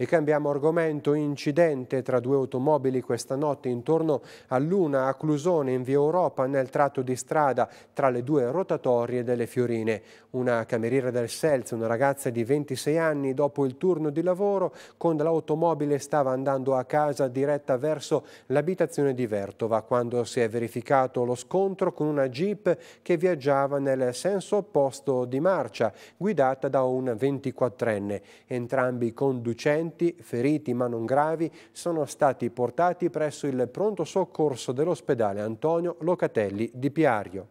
E cambiamo argomento, incidente tra due automobili questa notte intorno all'una a Clusone in via Europa nel tratto di strada tra le due rotatorie delle Fiorine. Una cameriera del Selz, una ragazza di 26 anni, dopo il turno di lavoro con l'automobile stava andando a casa diretta verso l'abitazione di Vertova quando si è verificato lo scontro con una jeep che viaggiava nel senso opposto di marcia guidata da un 24enne. Entrambi i conducenti incidenti, feriti ma non gravi, sono stati portati presso il pronto soccorso dell'ospedale Antonio Locatelli di Piario.